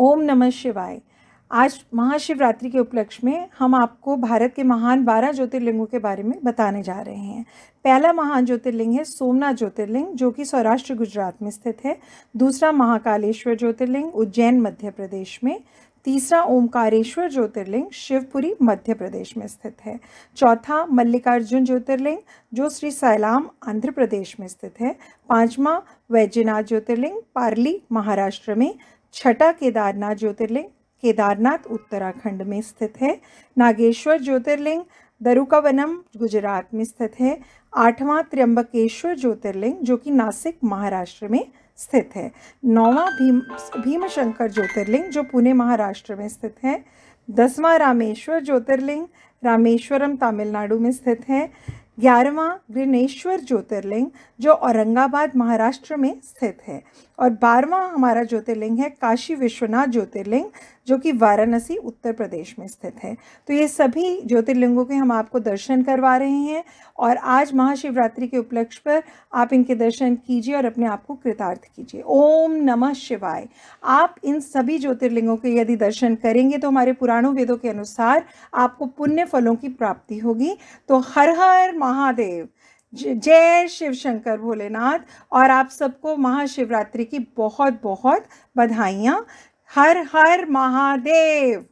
ओम नमः शिवाय आज महाशिवरात्रि के उपलक्ष्य में हम आपको भारत के महान बारह ज्योतिर्लिंगों के बारे में बताने जा रहे हैं पहला महान ज्योतिर्लिंग है सोमनाथ ज्योतिर्लिंग जो कि सौराष्ट्र गुजरात में स्थित है दूसरा महाकालेश्वर ज्योतिर्लिंग उज्जैन मध्य प्रदेश में तीसरा ओमकारेश्वर ज्योतिर्लिंग शिवपुरी मध्य प्रदेश में स्थित है चौथा मल्लिकार्जुन ज्योतिर्लिंग जो श्री सैलाम आंध्र प्रदेश में स्थित है पांचवा वैजनाथ ज्योतिर्लिंग पार्ली महाराष्ट्र में छठा केदारनाथ ज्योतिर्लिंग केदारनाथ उत्तराखंड में स्थित है नागेश्वर ज्योतिर्लिंग दरुकावनम गुजरात में स्थित है आठवां त्र्यंबकेश्वर ज्योतिर्लिंग जो कि नासिक महाराष्ट्र में स्थित है नौवां भीम भीमशंकर ज्योतिर्लिंग जो पुणे महाराष्ट्र में स्थित है दसवां रामेश्वर ज्योतिर्लिंग रामेश्वरम तमिलनाडु में स्थित है ग्यारहवा ग्रिनेश्वर ज्योतिर्लिंग जो औरंगाबाद महाराष्ट्र में स्थित है और बारहवा हमारा ज्योतिर्लिंग है काशी विश्वनाथ ज्योतिर्लिंग जो कि वाराणसी उत्तर प्रदेश में स्थित है तो ये सभी ज्योतिर्लिंगों के हम आपको दर्शन करवा रहे हैं और आज महाशिवरात्रि के उपलक्ष्य पर आप इनके दर्शन कीजिए और अपने आप को कृतार्थ कीजिए ओम नमः शिवाय आप इन सभी ज्योतिर्लिंगों के यदि दर्शन करेंगे तो हमारे पुराणों वेदों के अनुसार आपको पुण्य फलों की प्राप्ति होगी तो हर हर महादेव जय शिव शंकर भोलेनाथ और आप सबको महाशिवरात्रि की बहुत बहुत बधाइयाँ हर हर महादेव